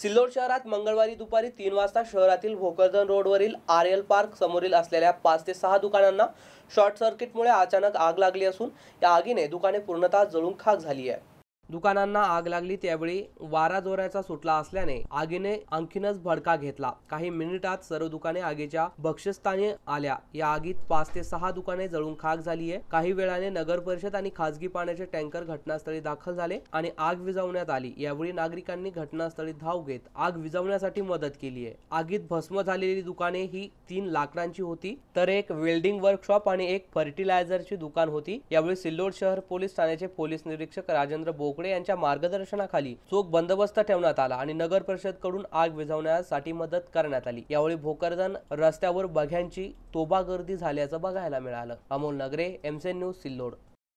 सिल्लोड शहरात मंगळवारी दुपारी तीन वाजता शहरातील भोकरदन रोडवरील आर एल पार्क समोरील असलेल्या पाच ते सहा दुकानांना शॉर्ट सर्किटमुळे अचानक आग लागली असून या आगीने दुकाने पूर्णतः जळून खाक झाली आहे दुकानांना आग लागली त्यावेळी वारा जोराचा सुटला असल्याने आगीने आणखीनच भडका घेतला काही मिनिटात सर्व दुकाने आगीच्या भक्षस्थानी आल्या या आगीत पाच ते सहा दुकाने जळून खाक झाली आहे काही वेळाने नगर परिषद आणि खासगी पाण्याचे टँकर घटनास्थळी दाखल झाले आणि आग विझवण्यात आली यावेळी नागरिकांनी घटनास्थळी धाव घेत आग विझवण्यासाठी मदत केली आहे आगीत भस्म झालेली दुकाने ही तीन लाकडांची होती तर एक वेल्डिंग वर्कशॉप आणि एक फर्टिलायझरची दुकान होती यावेळी सिल्लोड शहर पोलीस ठाण्याचे पोलीस निरीक्षक राजेंद्र बोग मोकळे यांच्या मार्गदर्शनाखाली चोख बंदोबस्त ठेवण्यात आला आणि नगर परिषद कडून आग विझवण्यासाठी मदत करण्यात आली यावेळी भोकरदन रस्त्यावर बघ्यांची तोबा गर्दी झाल्याचं बघायला मिळालं अमोल नगरे एमसेन न्यूज सिल्लोड